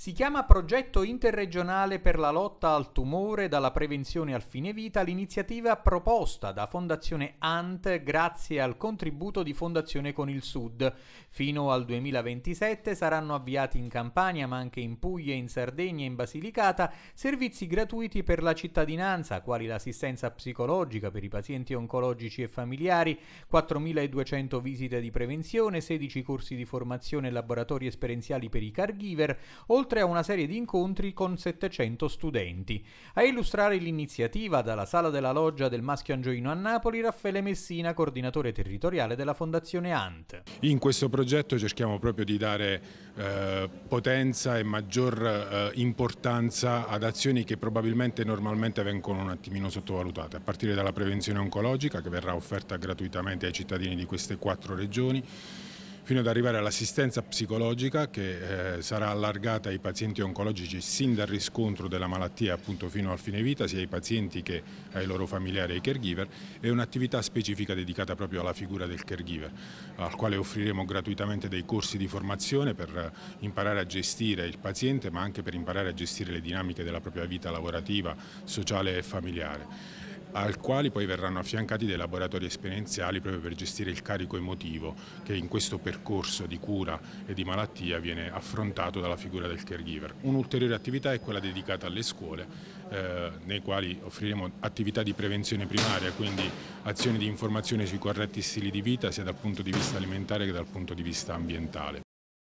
Si chiama Progetto interregionale per la lotta al tumore dalla prevenzione al fine vita l'iniziativa proposta da Fondazione ANT grazie al contributo di Fondazione con il Sud. Fino al 2027 saranno avviati in Campania, ma anche in Puglia, in Sardegna e in Basilicata, servizi gratuiti per la cittadinanza, quali l'assistenza psicologica per i pazienti oncologici e familiari, 4.200 visite di prevenzione, 16 corsi di formazione e laboratori esperienziali per i caregiver, oltre oltre a una serie di incontri con 700 studenti. A illustrare l'iniziativa dalla sala della loggia del Maschio Angioino a Napoli, Raffaele Messina, coordinatore territoriale della Fondazione ANT. In questo progetto cerchiamo proprio di dare eh, potenza e maggior eh, importanza ad azioni che probabilmente normalmente vengono un attimino sottovalutate, a partire dalla prevenzione oncologica che verrà offerta gratuitamente ai cittadini di queste quattro regioni, fino ad arrivare all'assistenza psicologica che eh, sarà allargata ai pazienti oncologici sin dal riscontro della malattia appunto fino al fine vita, sia ai pazienti che ai loro familiari e ai caregiver e un'attività specifica dedicata proprio alla figura del caregiver, al quale offriremo gratuitamente dei corsi di formazione per eh, imparare a gestire il paziente ma anche per imparare a gestire le dinamiche della propria vita lavorativa, sociale e familiare al quali poi verranno affiancati dei laboratori esperienziali proprio per gestire il carico emotivo che in questo percorso di cura e di malattia viene affrontato dalla figura del caregiver. Un'ulteriore attività è quella dedicata alle scuole, eh, nei quali offriremo attività di prevenzione primaria, quindi azioni di informazione sui corretti stili di vita sia dal punto di vista alimentare che dal punto di vista ambientale.